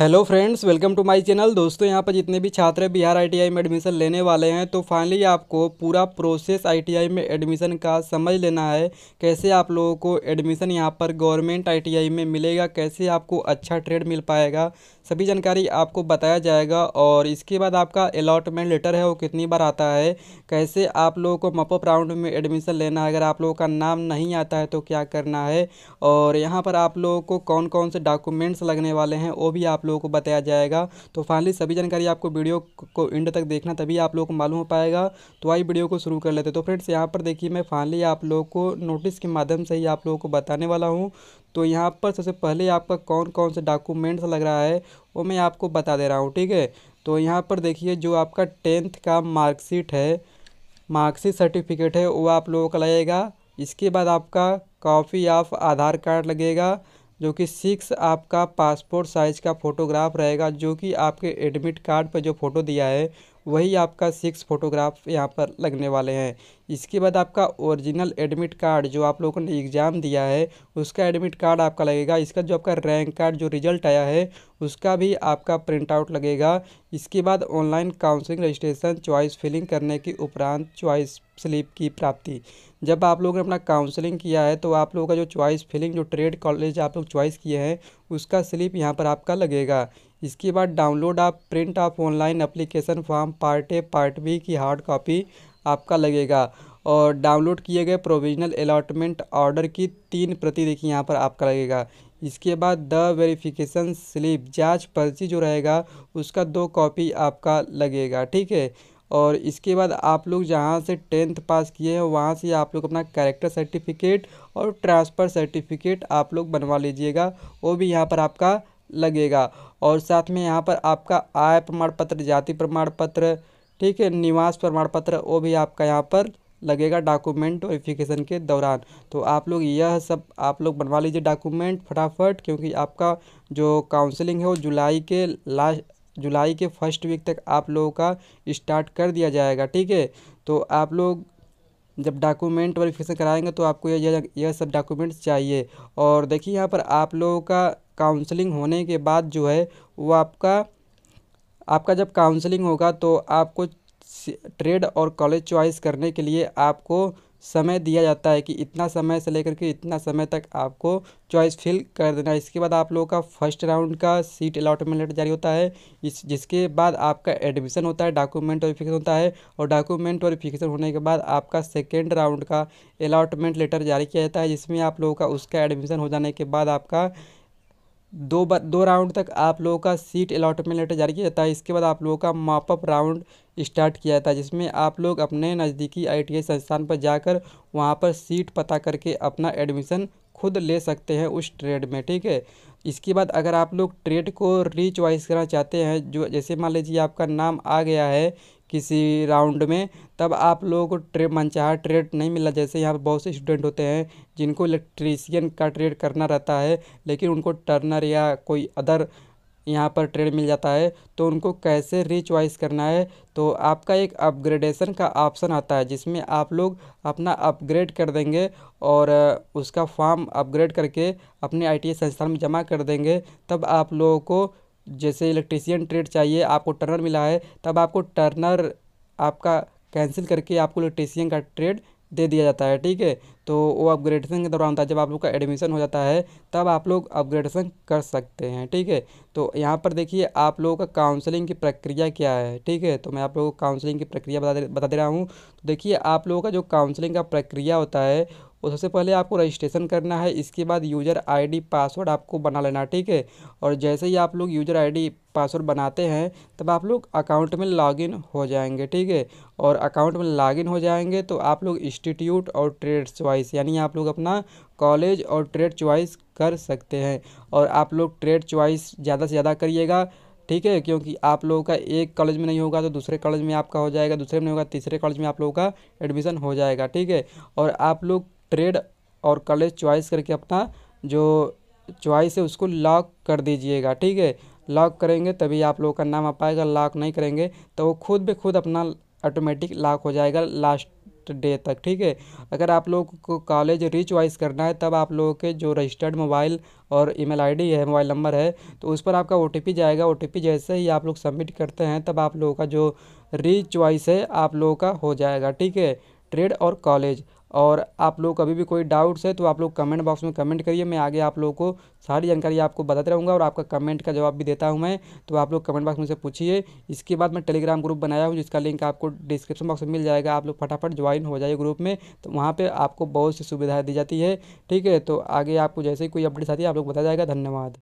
hello friends welcome to my channel दोस्तों यहाँ पर जितने भी छात्र बिहार आईटीआई में एडमिशन लेने वाले हैं तो फाइनली आपको पूरा प्रोसेस आईटीआई में एडमिशन का समझ लेना है कैसे आप लोगों को एडमिशन यहाँ पर गवर्नमेंट आईटीआई में मिलेगा कैसे आपको अच्छा ट्रेड मिल पाएगा सभी जानकारी आपको बताया जाएगा और इसके बाद आपका अलॉटमेंट लेटर है वो कितनी बार आता है कैसे आप लोगों को मपअप राउंड में एडमिशन लेना है अगर आप लोगों का नाम नहीं आता है तो क्या करना है और यहाँ पर आप लोगों को कौन कौन से डॉक्यूमेंट्स लगने वाले हैं वो भी आप लोगों को बताया जाएगा तो फाइनली सभी जानकारी आपको वीडियो को एंड तक देखना तभी आप लोगों को मालूम हो पाएगा तो आई वीडियो को शुरू कर लेते तो फ्रेंड्स यहाँ पर देखिए मैं फाइनली आप लोगों को नोटिस के माध्यम से ही आप लोगों को बताने वाला हूँ तो यहाँ पर सबसे पहले आपका कौन कौन सा डॉक्यूमेंट्स लग रहा है वो मैं आपको बता दे रहा हूँ ठीक है तो यहाँ पर देखिए जो आपका टेंथ का मार्कशीट है मार्कशीट सर्टिफिकेट है वो आप लोगों का लगेगा इसके बाद आपका कॉपी ऑफ आधार कार्ड लगेगा जो कि सिक्स आपका पासपोर्ट साइज़ का फ़ोटोग्राफ रहेगा जो कि आपके एडमिट कार्ड पर जो फ़ोटो दिया है वही आपका सिक्स फोटोग्राफ यहाँ पर लगने वाले हैं इसके बाद आपका ओरिजिनल एडमिट कार्ड जो आप लोगों ने एग्ज़ाम दिया है उसका एडमिट कार्ड आपका लगेगा इसका जो आपका रैंक कार्ड जो रिजल्ट आया है उसका भी आपका प्रिंट आउट लगेगा इसके बाद online counselling registration choice filling करने के उपरांत च्वाइस स्लिप की प्राप्ति जब आप लोगों ने अपना काउंसलिंग किया है तो आप लोगों का जो च्वाइस फिलिंग जो ट्रेड कॉलेज आप लोग च्वाइस किए हैं उसका स्लिप यहाँ पर आपका लगेगा इसके बाद डाउनलोड आप प्रिंट आप online application form part A part B की हार्ड कॉपी आपका लगेगा और डाउनलोड किए गए प्रोविजनल अलाटमेंट ऑर्डर की तीन प्रति देखिए यहाँ पर आपका लगेगा इसके बाद द वेरिफिकेशन स्लिप जांच पर्ची जो रहेगा उसका दो कॉपी आपका लगेगा ठीक है और इसके बाद आप लोग जहाँ से टेंथ पास किए हैं वहाँ से आप लोग अपना कैरेक्टर सर्टिफिकेट और ट्रांसफ़र सर्टिफिकेट आप लोग बनवा लीजिएगा वो भी यहाँ पर आपका लगेगा और साथ में यहाँ पर आपका आय प्रमाण पत्र जाति प्रमाण पत्र ठीक है निवास प्रमाण पत्र वो भी आपका यहाँ पर लगेगा डॉक्यूमेंट वेरिफिकेशन के दौरान तो आप लोग यह सब आप लोग बनवा लीजिए डॉक्यूमेंट फटाफट क्योंकि आपका जो काउंसलिंग है वो जुलाई के लास्ट जुलाई के फर्स्ट वीक तक आप लोगों का स्टार्ट कर दिया जाएगा ठीक है तो आप लोग जब डॉक्यूमेंट वेरिफिकेशन कराएंगे तो आपको यह यह सब डॉक्यूमेंट्स चाहिए और देखिए यहाँ पर आप लोगों का काउंसलिंग होने के बाद जो है वो आपका आपका जब काउंसलिंग होगा तो आपको ट्रेड और कॉलेज चॉइस करने के लिए आपको समय दिया जाता है कि इतना समय से लेकर के इतना समय तक आपको चॉइस फिल कर देना है इसके बाद आप लोगों का फर्स्ट राउंड का सीट अलाटमेंट लेटर जारी होता है इस जिसके बाद आपका एडमिशन होता है डॉक्यूमेंट वेरीफिकेशन होता है और डॉक्यूमेंट वेरीफिकेशन होने के बाद आपका सेकेंड राउंड का अलाटमेंट लेटर जारी किया जाता है जिसमें आप लोगों का उसका एडमिशन हो जाने के बाद आपका दो ब, दो राउंड तक आप लोगों का सीट अलाटमेंट लेटर जारी किया जाता है इसके बाद आप लोगों का मॉपअप राउंड स्टार्ट किया जाता है जिसमें आप लोग अपने नज़दीकी आई संस्थान पर जाकर वहाँ पर सीट पता करके अपना एडमिशन खुद ले सकते हैं उस ट्रेड में ठीक है इसके बाद अगर आप लोग ट्रेड को वाइज करना चाहते हैं जो जैसे मान लीजिए आपका नाम आ गया है किसी राउंड में तब आप लोगों को ट्रे मनचाहा ट्रेड नहीं मिला जैसे यहाँ पर बहुत से स्टूडेंट होते हैं जिनको इलेक्ट्रीसियन का ट्रेड करना रहता है लेकिन उनको टर्नर या कोई अदर यहाँ पर ट्रेड मिल जाता है तो उनको कैसे वाइज करना है तो आपका एक अपग्रेडेशन का ऑप्शन आता है जिसमें आप लोग अपना अपग्रेड कर देंगे और उसका फॉर्म अपग्रेड करके अपने आई संस्थान में जमा कर देंगे तब आप लोगों को जैसे इलेक्ट्रीशियन ट्रेड चाहिए आपको टर्नर मिला है तब आपको टर्नर आपका कैंसिल करके आपको इलेक्ट्रीशियन का ट्रेड दे दिया जाता है ठीक है तो वो अपग्रेडेशन के दौरान होता है जब आप लोग का एडमिशन हो जाता है तब आप लोग अपग्रेडेशन कर सकते हैं ठीक है तो यहाँ पर देखिए आप लोगों का काउंसलिंग की प्रक्रिया क्या है ठीक है तो मैं आप लोगों को काउंसलिंग की प्रक्रिया बता दे बता दे रहा हूँ तो देखिए आप लोगों का जो काउंसलिंग का प्रक्रिया होता है और तो सबसे पहले आपको रजिस्ट्रेशन करना है इसके बाद यूज़र आईडी पासवर्ड आपको बना लेना ठीक है और जैसे ही आप लोग यूज़र आईडी पासवर्ड बनाते हैं तब आप लोग अकाउंट में लॉगिन हो जाएंगे ठीक है और अकाउंट में लॉगिन हो जाएंगे तो आप लोग इंस्टीट्यूट और ट्रेड चॉइस यानी आप लोग अपना कॉलेज और ट्रेड च्वाइस कर सकते हैं और आप लोग ट्रेड चॉइस ज़्यादा से ज़्यादा करिएगा ठीक है क्योंकि आप लोगों का एक कॉलेज में नहीं होगा तो दूसरे कॉलेज में आपका हो जाएगा दूसरे में नहीं होगा तीसरे कॉलेज में आप लोगों का एडमिशन हो जाएगा ठीक है और आप लोग ट्रेड और कॉलेज च्वाइस करके अपना जो चॉइस है उसको लॉक कर दीजिएगा ठीक है लॉक करेंगे तभी आप लोगों का नाम आ पाएगा लॉक नहीं करेंगे तो वो खुद ब खुद अपना ऑटोमेटिक लॉक हो जाएगा लास्ट डे तक ठीक है अगर आप लोग को कॉलेज रिचॉइस करना है तब आप लोगों के जो रजिस्टर्ड मोबाइल और ईमेल आईडी है मोबाइल नंबर है तो उस पर आपका ओ जाएगा ओ जैसे ही आप लोग सबमिट करते हैं तब आप लोगों का जो रिचॉइस है आप लोगों का हो जाएगा ठीक है ट्रेड और कॉलेज और आप लोग कभी भी कोई डाउट्स है तो आप लोग कमेंट बॉक्स में कमेंट करिए मैं आगे आप लोगों को सारी जानकारी आपको बताते रहूँगा और आपका कमेंट का जवाब भी देता हूँ मैं तो आप लोग कमेंट बॉक्स में से पूछिए इसके बाद मैं टेलीग्राम ग्रुप बनाया हूँ जिसका लिंक आपको डिस्क्रिप्शन बॉक्स में मिल जाएगा आप लोग फटाफट ज्वाइन हो जाइए ग्रुप में तो वहाँ पर आपको बहुत सी सुविधाएँ दी जाती है ठीक है तो आगे आपको जैसे ही कोई अपडेट्स आती है आप लोग बताया जाएगा धन्यवाद